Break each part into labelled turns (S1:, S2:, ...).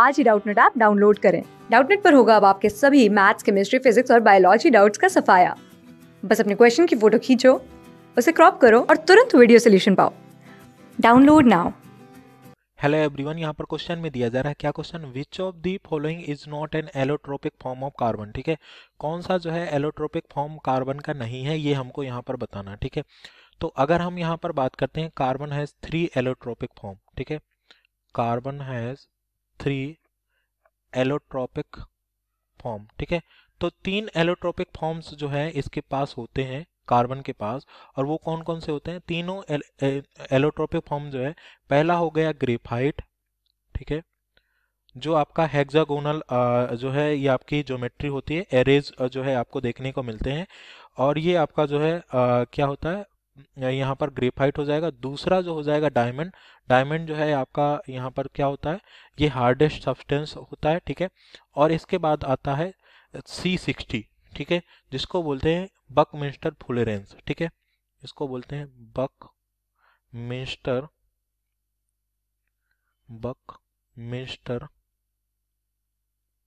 S1: आज ही Doubtnut app download करें डाउटनेट पर होगा अब आपके सभी मैथ्स केमिस्ट्री फिजिक्स और बायोलॉजी डाउट्स का सफाया बस अपने क्वेश्चन की फोटो खींचो उसे क्रॉप करो और तुरंत वीडियो सोल्यूशन पाओ डाउनलोड नाउ
S2: हेलो एवरीवन यहाँ पर क्वेश्चन में दिया जा रहा है क्या question which of the following is not an allotropic form of carbon ठीक है कौन सा जो है एलोट्रोपिक फॉर्म कार्बन का नहीं है ये हमको यहाँ पर बताना ठीक है तो अगर हम यहाँ पर बात करते हैं carbon has three allotropic form ठीक है carbon has three allotropic form ठीक है तो तीन एलोट्रॉपिक फॉर्म्स जो है इसके पास होते हैं कार्बन के पास और वो कौन कौन से होते हैं तीनों एल, एल, एलोट्रॉपिक फॉर्म जो है पहला हो गया ग्रेफाइट ठीक है जो आपका हेक्सागोनल जो है ये आपकी ज्योमेट्री होती है एरेज जो है आपको देखने को मिलते हैं और ये आपका जो है आ, क्या होता है यहाँ पर ग्रेफाइट हो जाएगा दूसरा जो हो जाएगा डायमंड डायमंड जो है आपका यहाँ पर क्या होता है ये हार्डेस्ट सब्सटेंस होता है ठीक है और इसके बाद आता है सी सिक्सटी ठीक है जिसको बोलते हैं बक मिनिस्टर फुलेरेंस ठीक है इसको बोलते हैं बक मिनिस्टर बक मिनिस्टर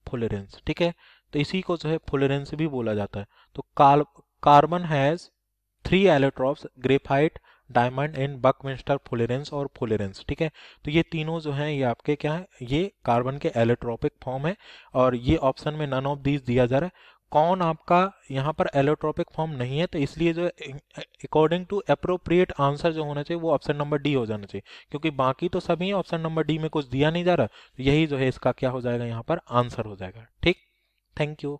S2: फुलेरेंस ठीक है तो इसी को जो है फुलेरेंस भी बोला जाता है तो carbon has three allotropes graphite diamond and buckminster fullerenes और फोलेरेंस ठीक है तो ये तीनों जो हैं ये आपके क्या है ये कार्बन के एलोट्रॉपिक फॉर्म है और ये ऑप्शन में नन ऑफ दीज दिया जा रहा है कौन आपका यहाँ पर एलोट्रॉपिक फॉर्म नहीं है तो इसलिए जो अकॉर्डिंग टू अप्रोप्रिएट आंसर जो होना चाहिए वो ऑप्शन नंबर डी हो जाना चाहिए क्योंकि बाकी तो सभी ऑप्शन नंबर डी में कुछ दिया नहीं जा रहा तो यही जो है इसका क्या हो जाएगा यहाँ पर आंसर हो जाएगा ठीक थैंक यू